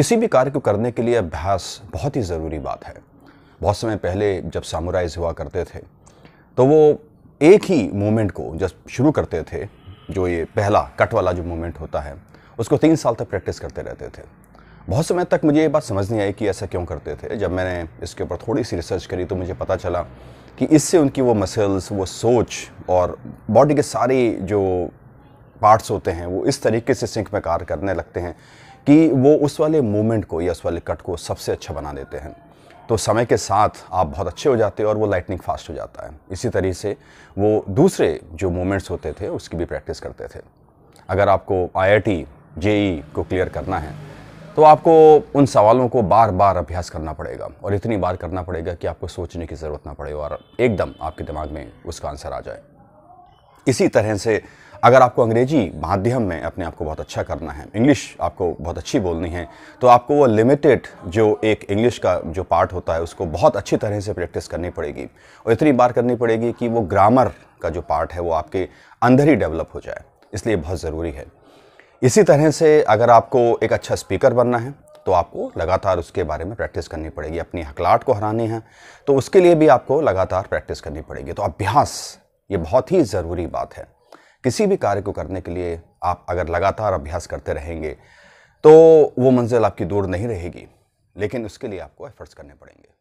किसी भी कार्य को करने के लिए अभ्यास बहुत ही ज़रूरी बात है बहुत समय पहले जब सामुराइज हुआ करते थे तो वो एक ही मोमेंट को जब शुरू करते थे जो ये पहला कट वाला जो मूवमेंट होता है उसको तीन साल तक प्रैक्टिस करते रहते थे बहुत समय तक मुझे ये बात समझ नहीं आई कि ऐसा क्यों करते थे जब मैंने इसके ऊपर थोड़ी सी रिसर्च करी तो मुझे पता चला कि इससे उनकी वो मसल्स वो सोच और बॉडी के सारे जो पार्ट्स होते हैं वो इस तरीके से सिंक में कार्य करने लगते हैं कि वो उस वाले मोमेंट को या उस वाले कट को सबसे अच्छा बना देते हैं तो समय के साथ आप बहुत अच्छे हो जाते हैं और वो लाइटनिंग फास्ट हो जाता है इसी तरीके से वो दूसरे जो मोमेंट्स होते थे उसकी भी प्रैक्टिस करते थे अगर आपको आई आई टी जेई को क्लियर करना है तो आपको उन सवालों को बार बार अभ्यास करना पड़ेगा और इतनी बार करना पड़ेगा कि आपको सोचने की ज़रूरत ना पड़े और एकदम आपके दिमाग में उसका आंसर आ जाए इसी तरह से अगर आपको अंग्रेजी माध्यम में अपने आप को बहुत अच्छा करना है इंग्लिश आपको बहुत अच्छी बोलनी है तो आपको वो लिमिटेड जो एक इंग्लिश का जो पार्ट होता है उसको बहुत अच्छी तरह से प्रैक्टिस करनी पड़ेगी और इतनी बार करनी पड़ेगी कि वो ग्रामर का जो पार्ट है वो आपके अंदर ही डेवलप हो जाए इसलिए बहुत ज़रूरी है इसी तरह से अगर आपको एक अच्छा स्पीकर बनना है तो आपको लगातार उसके बारे में प्रैक्टिस करनी पड़ेगी अपनी हकलाट को हरानी है तो उसके लिए भी आपको लगातार प्रैक्टिस करनी पड़ेगी तो अभ्यास ये बहुत ही ज़रूरी बात है किसी भी कार्य को करने के लिए आप अगर लगातार अभ्यास करते रहेंगे तो वो मंजिल आपकी दूर नहीं रहेगी लेकिन उसके लिए आपको एफर्ट्स करने पड़ेंगे